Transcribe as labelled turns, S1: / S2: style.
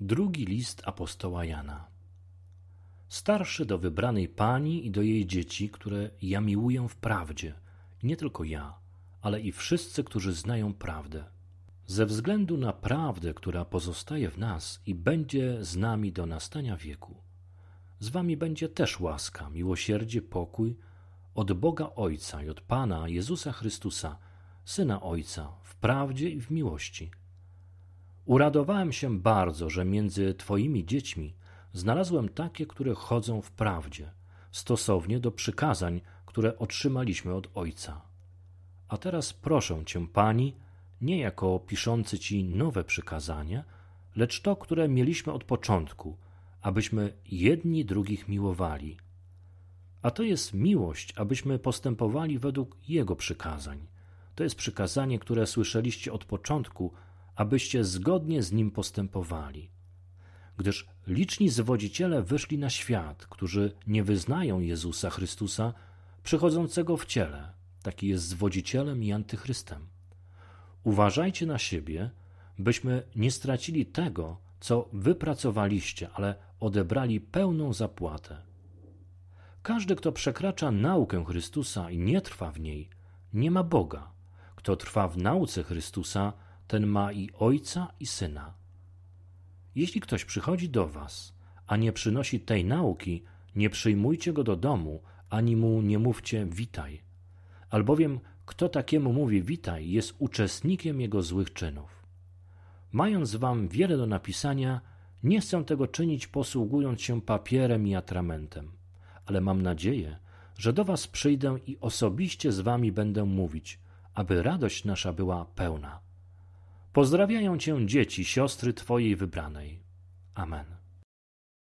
S1: Drugi list apostoła Jana. Starszy do wybranej pani i do jej dzieci, które ja miłuję w prawdzie, nie tylko ja, ale i wszyscy, którzy znają prawdę. Ze względu na prawdę, która pozostaje w nas i będzie z nami do nastania wieku. Z wami będzie też łaska, miłosierdzie, pokój od Boga Ojca i od Pana Jezusa Chrystusa, Syna Ojca, w prawdzie i w miłości Uradowałem się bardzo, że między Twoimi dziećmi znalazłem takie, które chodzą w prawdzie, stosownie do przykazań, które otrzymaliśmy od Ojca. A teraz proszę Cię, Pani, nie jako piszący Ci nowe przykazania, lecz to, które mieliśmy od początku, abyśmy jedni drugich miłowali. A to jest miłość, abyśmy postępowali według Jego przykazań. To jest przykazanie, które słyszeliście od początku – abyście zgodnie z nim postępowali. Gdyż liczni zwodziciele wyszli na świat, którzy nie wyznają Jezusa Chrystusa, przychodzącego w ciele. Taki jest zwodzicielem i antychrystem. Uważajcie na siebie, byśmy nie stracili tego, co wypracowaliście, ale odebrali pełną zapłatę. Każdy, kto przekracza naukę Chrystusa i nie trwa w niej, nie ma Boga. Kto trwa w nauce Chrystusa, ten ma i ojca, i syna. Jeśli ktoś przychodzi do was, a nie przynosi tej nauki, nie przyjmujcie go do domu, ani mu nie mówcie witaj. Albowiem kto takiemu mówi witaj, jest uczestnikiem jego złych czynów. Mając wam wiele do napisania, nie chcę tego czynić posługując się papierem i atramentem, ale mam nadzieję, że do was przyjdę i osobiście z wami będę mówić, aby radość nasza była pełna. Pozdrawiają cię dzieci, siostry Twojej wybranej. Amen.